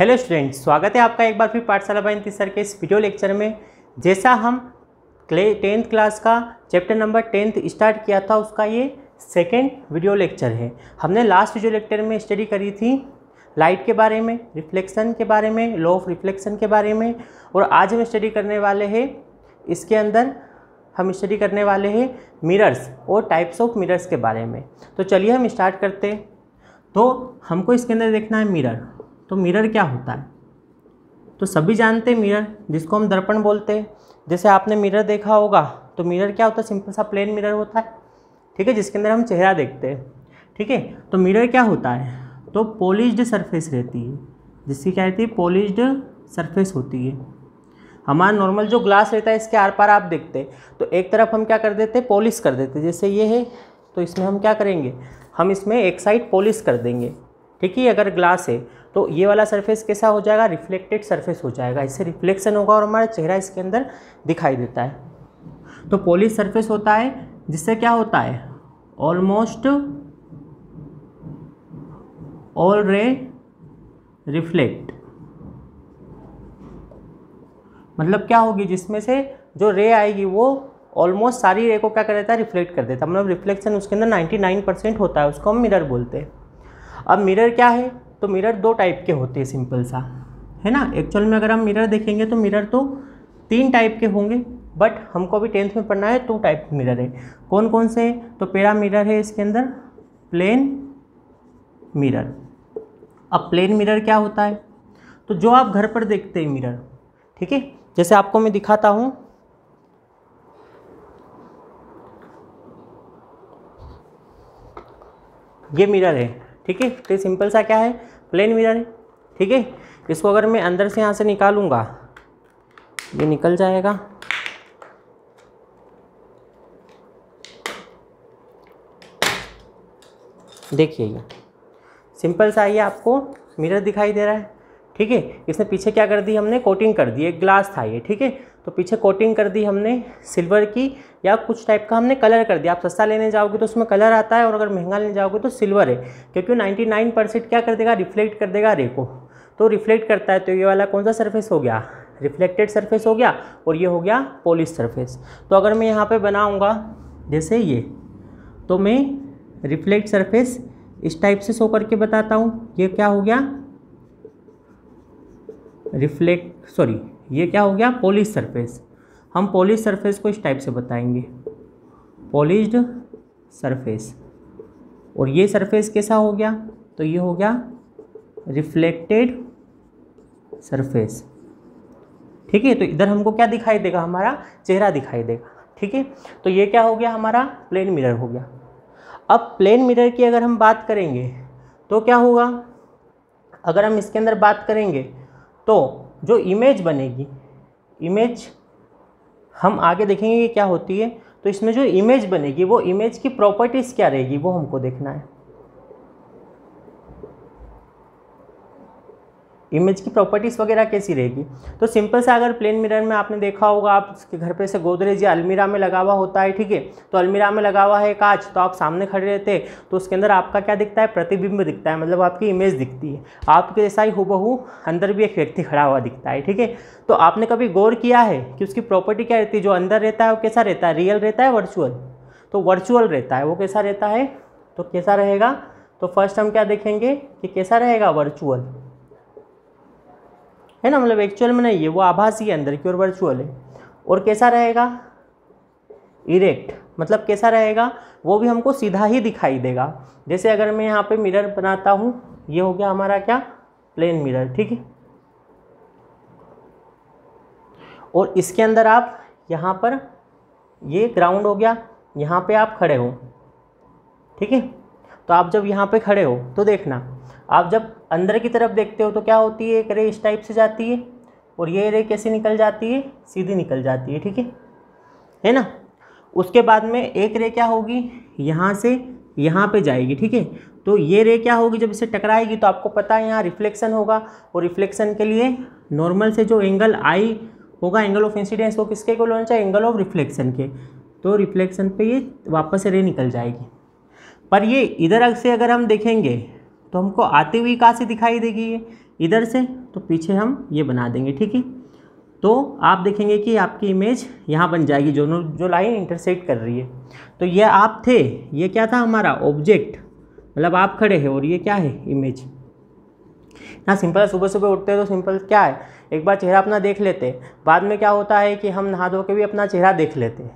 hello students स्वागत है आपका एक बार फिर पाठशाला बहन सर के इस वीडियो लेक्चर में जैसा हम क्ले टेंथ क्लास का चैप्टर नंबर टेंथ स्टार्ट किया था उसका ये सेकेंड वीडियो लेक्चर है हमने लास्ट वीडियो लेक्चर में स्टडी करी थी लाइट के बारे में रिफ्लेक्शन के बारे में लॉ ऑफ रिफ्लेक्शन के बारे में और आज हम स्टडी करने वाले हैं इसके अंदर हम स्टडी करने वाले हैं मिरर्स और टाइप्स ऑफ मिरर्स के बारे में तो चलिए हम स्टार्ट करते तो हमको इसके अंदर देखना है मिरर तो मिरर क्या होता है तो सभी जानते हैं मिरर जिसको हम दर्पण बोलते हैं जैसे आपने मिरर देखा होगा तो मिरर क्या होता है सिंपल सा प्लेन मिरर होता है ठीक है जिसके अंदर हम चेहरा देखते हैं ठीक है तो मिरर क्या होता है तो पॉलिश्ड सरफेस रहती है जिसकी क्या रहती है पॉलिश्ड सरफेस होती है हमारा नॉर्मल जो ग्लास रहता है इसके आर पार आप देखते हैं तो एक तरफ हम क्या कर देते हैं पॉलिश कर देते जैसे ये है तो इसमें हम क्या करेंगे हम इसमें एक साइड पॉलिश कर देंगे ठीक है अगर ग्लास है तो ये वाला सरफेस कैसा हो जाएगा रिफ्लेक्टेड सरफेस हो जाएगा इससे रिफ्लेक्शन होगा और हमारा चेहरा इसके अंदर दिखाई देता है तो पॉलिश सरफेस होता है जिससे क्या होता है ऑलमोस्ट ऑल रे रिफ्लेक्ट मतलब क्या होगी जिसमें से जो रे आएगी वो ऑलमोस्ट सारी रे को क्या कर देता है रिफ्लेक्ट कर देता है मतलब रिफ्लेक्शन उसके अंदर 99 परसेंट होता है उसको हम मिरर बोलते हैं अब मिरर क्या है तो मिरर दो टाइप के होते हैं सिंपल सा है ना एक्चुअल में अगर हम मिरर देखेंगे तो मिरर तो तीन टाइप के होंगे बट हमको अभी टेंथ में पढ़ना है टू टाइप मिरर है कौन कौन से है तो पेरा मिरर है इसके अंदर प्लेन मिरर अब प्लेन मिरर क्या होता है तो जो आप घर पर देखते हैं मिरर ठीक है जैसे आपको मैं दिखाता हूँ ये मिरर है ठीक है तो सिंपल सा क्या है प्लेन मिरर है ठीक है इसको अगर मैं अंदर से यहाँ से निकालूंगा ये निकल जाएगा देखिए ये सिंपल सा ये आपको मिरर दिखाई दे रहा है ठीक है इसने पीछे क्या कर दी हमने कोटिंग कर दी एक ग्लास था ये ठीक है तो पीछे कोटिंग कर दी हमने सिल्वर की या कुछ टाइप का हमने कलर कर दिया आप सस्ता लेने जाओगे तो उसमें कलर आता है और अगर महंगा लेने जाओगे तो सिल्वर है क्योंकि 99 परसेंट क्या कर देगा रिफ्लेक्ट कर देगा रे को तो रिफ्लेक्ट करता है तो ये वाला कौन सा सरफेस हो गया रिफ्लेक्टेड सरफेस हो गया और ये हो गया पॉलिश सरफेस तो अगर मैं यहाँ पर बनाऊँगा जैसे ये तो मैं रिफ्लेक्ट सरफेस इस टाइप से शो करके बताता हूँ ये क्या हो गया रिफ्लेक्ट सॉरी ये क्या हो गया पॉलिश सरफेस हम पॉलिश सरफेस को इस टाइप से बताएंगे पॉलिश्ड सरफेस और ये सरफेस कैसा हो गया तो ये हो गया रिफ्लेक्टेड सरफेस ठीक है तो इधर हमको क्या दिखाई देगा हमारा चेहरा दिखाई देगा ठीक है तो ये क्या हो गया हमारा प्लेन मिरर हो गया अब प्लेन मिरर की अगर हम बात करेंगे तो क्या होगा अगर हम इसके अंदर बात करेंगे तो जो इमेज बनेगी इमेज हम आगे देखेंगे कि क्या होती है तो इसमें जो इमेज बनेगी वो इमेज की प्रॉपर्टीज़ क्या रहेगी वो हमको देखना है इमेज की प्रॉपर्टीज़ वगैरह कैसी रहेगी तो सिंपल सा अगर प्लेन मिरर में आपने देखा होगा आप उसके घर पे से गोदरेज या अलमीरा में लगा हुआ होता है ठीक है तो अलमीरा में लगा हुआ है कांच तो आप सामने खड़े रहते हैं तो उसके अंदर आपका क्या दिखता है प्रतिबिंब दिखता है मतलब आपकी इमेज दिखती है आपके जैसा ही हूबहू अंदर भी एक व्यक्ति खड़ा हुआ दिखता है ठीक है तो आपने कभी गौर किया है कि उसकी प्रॉपर्टी क्या रहती है जो अंदर रहता है वो कैसा रहता है रियल रहता है वर्चुअल तो वर्चुअल रहता है वो कैसा रहता है तो कैसा रहेगा तो फर्स्ट हम क्या देखेंगे कि कैसा रहेगा वर्चुअल है ना मतलब एक्चुअल में नहीं है वो आभासी है अंदर की ओर वर्चुअल है और कैसा रहेगा इरेक्ट मतलब कैसा रहेगा वो भी हमको सीधा ही दिखाई देगा जैसे अगर मैं यहाँ पे मिरर बनाता हूँ ये हो गया हमारा क्या प्लेन मिरर ठीक है और इसके अंदर आप यहाँ पर ये ग्राउंड हो गया यहाँ पे आप खड़े हो ठीक है तो आप जब यहाँ पे खड़े हो तो देखना आप जब अंदर की तरफ देखते हो तो क्या होती है एक रे इस टाइप से जाती है और ये रे कैसे निकल जाती है सीधी निकल जाती है ठीक है है ना उसके बाद में एक रे क्या होगी यहाँ से यहाँ पे जाएगी ठीक है तो ये रे क्या होगी जब इसे टकराएगी तो आपको पता है यहाँ रिफ्लेक्शन होगा और रिफ्लेक्शन के लिए नॉर्मल से जो एंगल आई होगा एंगल ऑफ इंसिडेंस वो किसके को होना चाहिए एंगल ऑफ रिफ्लेक्शन के तो रिफ्लेक्शन पे ये वापस रे निकल जाएगी पर ये इधर से अगर हम देखेंगे तो हमको आती हुई कहाँ से दिखाई देगी ये इधर से तो पीछे हम ये बना देंगे ठीक है तो आप देखेंगे कि आपकी इमेज यहाँ बन जाएगी जो जो लाइन इंटरसेक्ट कर रही है तो ये आप थे ये क्या था हमारा ऑब्जेक्ट मतलब आप खड़े हैं और ये क्या है इमेज ना सिंपल सुबह सुबह उठते हैं तो सिंपल क्या है एक बार चेहरा अपना देख लेते हैं बाद में क्या होता है कि हम नहा धो के भी अपना चेहरा देख लेते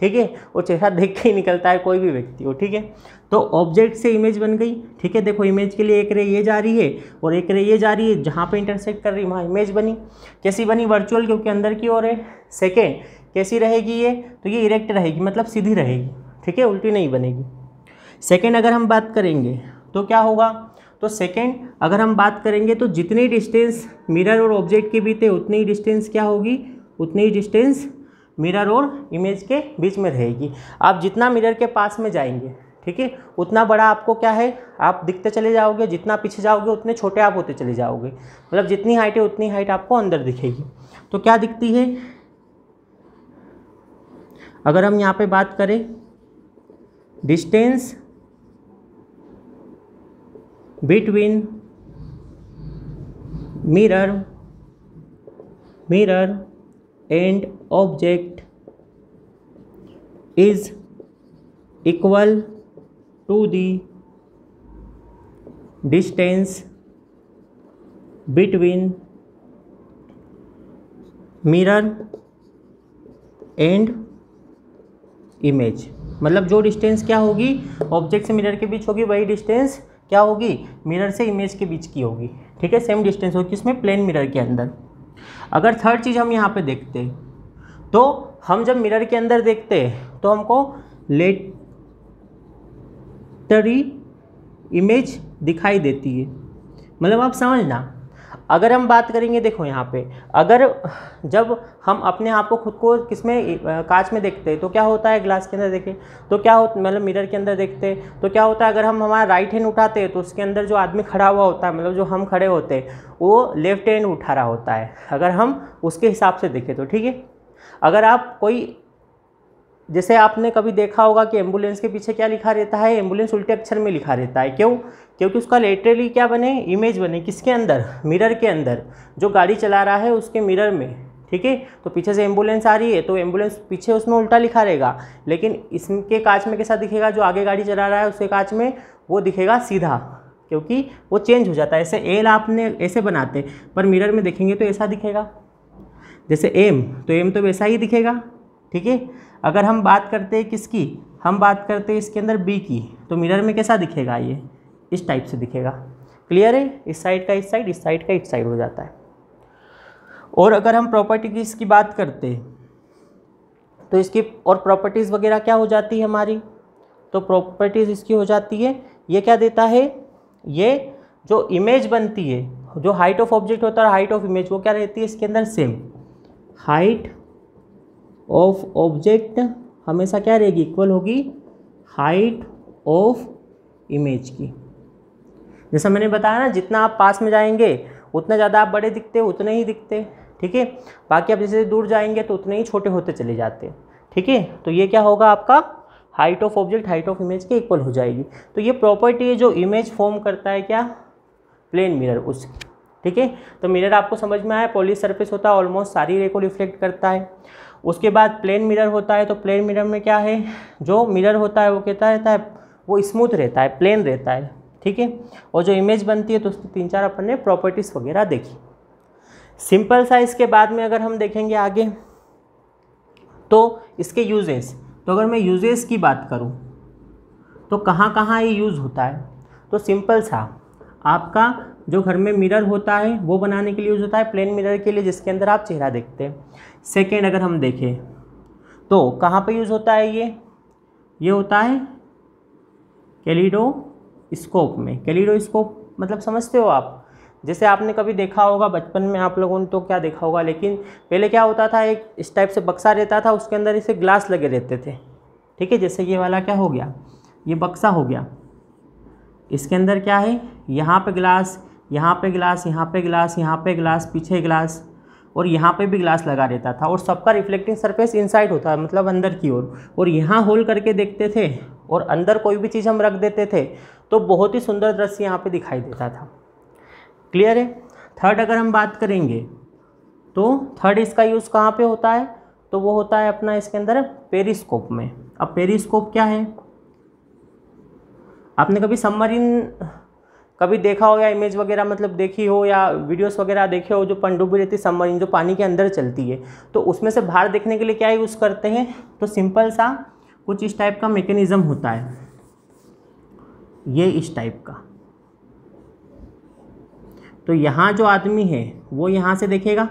ठीक है वो चेहरा देख के ही निकलता है कोई भी व्यक्ति हो ठीक है तो ऑब्जेक्ट से इमेज बन गई ठीक है देखो इमेज के लिए एक रे ये जा रही है और एक रे ये जा रही है जहाँ पे इंटरसेक्ट कर रही है वहाँ इमेज बनी कैसी बनी वर्चुअल क्योंकि अंदर की ओर है सेकेंड कैसी रहेगी ये तो ये इरेक्ट रहेगी मतलब सीधी रहेगी ठीक है उल्टी नहीं बनेगी सेकेंड अगर हम बात करेंगे तो क्या होगा तो सेकेंड अगर हम बात करेंगे तो जितनी डिस्टेंस मिरर और ऑब्जेक्ट के बीच है उतनी डिस्टेंस क्या होगी उतनी डिस्टेंस मिरर और इमेज के बीच में रहेगी आप जितना मिरर के पास में जाएंगे ठीक है उतना बड़ा आपको क्या है आप दिखते चले जाओगे जितना पीछे जाओगे उतने छोटे आप होते चले जाओगे मतलब जितनी हाइट है उतनी हाइट आपको अंदर दिखेगी तो क्या दिखती है अगर हम यहाँ पे बात करें distance between mirror mirror and object is equal to the distance between mirror and image मतलब जो डिस्टेंस क्या होगी ऑब्जेक्ट से मिरर के बीच होगी वही डिस्टेंस क्या होगी मिरर से इमेज के बीच की होगी ठीक है सेम डिस्टेंस होगी इसमें प्लेन मिरर के अंदर अगर थर्ड चीज़ हम यहाँ पे देखते तो हम जब मिरर के अंदर देखते तो हमको लेट टरी इमेज दिखाई देती है मतलब आप समझना अगर हम बात करेंगे देखो यहाँ पे अगर जब हम अपने आप को खुद को किस में कांच में देखते हैं तो क्या होता है ग्लास के अंदर देखें तो क्या हो मतलब मिरर के अंदर देखते हैं तो क्या होता है अगर हम हमारा राइट हैंड उठाते हैं तो उसके अंदर जो आदमी खड़ा हुआ होता है मतलब जो हम खड़े होते हैं वो लेफ्ट हैंड उठा रहा होता है अगर हम उसके हिसाब से देखें तो ठीक है अगर आप कोई जैसे आपने कभी देखा होगा कि एम्बुलेंस के पीछे क्या लिखा रहता है एम्बुलेंस उल्टे अक्षर में लिखा रहता है क्यों क्योंकि उसका लेटरली क्या बने इमेज बने किसके अंदर मिरर के अंदर जो गाड़ी चला रहा है उसके मिरर में ठीक है तो पीछे से एम्बुलेंस आ रही है तो एम्बुलेंस पीछे उसमें उल्टा लिखा रहेगा लेकिन इसके कांच में कैसा दिखेगा जो आगे गाड़ी चला रहा है उसके कांच में वो दिखेगा सीधा क्योंकि वो चेंज हो जाता है ऐसे एल आपने ऐसे बनाते पर मिरर में देखेंगे तो ऐसा दिखेगा जैसे एम तो एम तो वैसा ही दिखेगा ठीक है अगर हम बात करते हैं किसकी हम बात करते हैं इसके अंदर बी की तो मिरर में कैसा दिखेगा ये इस टाइप से दिखेगा क्लियर है इस साइड का इस साइड इस साइड का इस साइड हो जाता है और अगर हम प्रॉपर्टी की इसकी बात करते तो इसकी और प्रॉपर्टीज़ वगैरह क्या हो जाती है हमारी तो प्रॉपर्टीज़ इसकी हो जाती है ये क्या देता है ये जो इमेज बनती है जो हाइट ऑफ ऑब्जेक्ट होता है हाइट ऑफ इमेज वो क्या रहती है इसके अंदर सेम हाइट ऑफ ऑब्जेक्ट हमेशा क्या रहेगी इक्वल होगी हाइट ऑफ इमेज की जैसा मैंने बताया ना जितना आप पास में जाएंगे उतना ज़्यादा आप बड़े दिखते उतने ही दिखते ठीक है बाकी आप जैसे दूर जाएंगे तो उतने ही छोटे होते चले जाते ठीक है तो ये क्या होगा आपका height of object height of image के इक्वल हो जाएगी तो ये प्रॉपर्टी है जो इमेज फॉर्म करता है क्या प्लेन मिरर उसकी ठीक है तो मिरर आपको समझ में आया पॉलिस सर्फेस होता है ऑलमोस्ट सारी रे को रिफ्लेक्ट करता है उसके बाद प्लेन मिरर होता है तो प्लेन मिरर में क्या है जो मिरर होता है वो कहता रहता है वो स्मूथ रहता है प्लेन रहता है ठीक है और जो इमेज बनती है तो उसकी तीन चार अपन ने प्रॉपर्टीज़ वगैरह देखी सिंपल साइज के बाद में अगर हम देखेंगे आगे तो इसके यूजेस तो अगर मैं यूजेस की बात करूँ तो कहाँ कहाँ ये यूज़ होता है तो सिंपल सा आपका जो घर में मिरर होता है वो बनाने के लिए यूज़ होता है प्लेन मिरर के लिए जिसके अंदर आप चेहरा देखते हैं सेकेंड अगर हम देखें तो कहाँ पे यूज़ होता है ये ये होता है कैलिडो स्कोप में कैलिडो स्कोप मतलब समझते हो आप जैसे आपने कभी देखा होगा बचपन में आप लोगों ने तो क्या देखा होगा लेकिन पहले क्या होता था एक इस टाइप से बक्सा रहता था उसके अंदर इसे ग्लास लगे रहते थे ठीक है जैसे ये वाला क्या हो गया ये बक्सा हो गया इसके अंदर क्या है यहाँ पे ग्लास यहाँ पे गिलास यहाँ पे गिलास यहाँ पे गिलास पीछे गिलास और यहाँ पे भी ग्लास लगा देता था और सबका रिफ्लेक्टिंग सरफेस इनसाइड होता है मतलब अंदर की ओर और, और यहाँ होल करके देखते थे और अंदर कोई भी चीज़ हम रख देते थे तो बहुत ही सुंदर दृश्य यहाँ पर दिखाई देता था क्लियर है थर्ड अगर हम बात करेंगे तो थर्ड इसका यूज़ कहाँ पर होता है तो वो होता है अपना इसके अंदर पेरिस्कोप में अब पेरिस्कोप क्या है आपने कभी सबमरीन कभी देखा हो या इमेज वगैरह मतलब देखी हो या वीडियोस वगैरह देखे हो जो पनडुब्बी रहती सबमरीन जो पानी के अंदर चलती है तो उसमें से बाहर देखने के लिए क्या यूज़ करते हैं तो सिंपल सा कुछ इस टाइप का मेकेनिज़्म होता है ये इस टाइप का तो यहाँ जो आदमी है वो यहाँ से देखेगा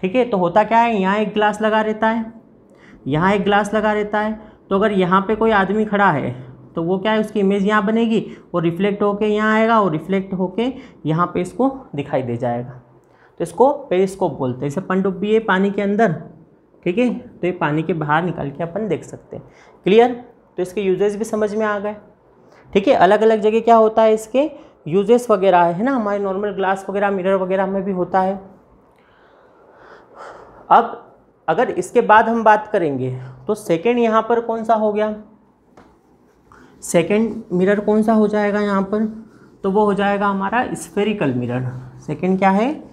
ठीक है तो होता क्या है यहाँ एक ग्लास लगा रहता है यहाँ एक ग्लास लगा रहता है तो अगर यहाँ पे कोई आदमी खड़ा है तो वो क्या है उसकी इमेज यहाँ बनेगी वो रिफ्लेक्ट होके यहाँ आएगा और रिफ्लेक्ट होके यहाँ पे इसको दिखाई दे जाएगा तो इसको पेरिस्कोप बोलते हैं जैसे पनडुब्बी है पानी के अंदर ठीक है तो ये पानी के बाहर निकाल के अपन देख सकते हैं क्लियर तो इसके यूजेस भी समझ में आ गए ठीक है अलग अलग जगह क्या होता है इसके यूजेस वगैरह है ना हमारे नॉर्मल ग्लास वगैरह मिरर वगैरह में भी होता है अब अगर इसके बाद हम बात करेंगे तो सेकेंड यहाँ पर कौन सा हो गया सेकेंड मिरर कौन सा हो जाएगा यहाँ पर तो वो हो जाएगा हमारा स्फेरिकल मिरर सेकेंड क्या है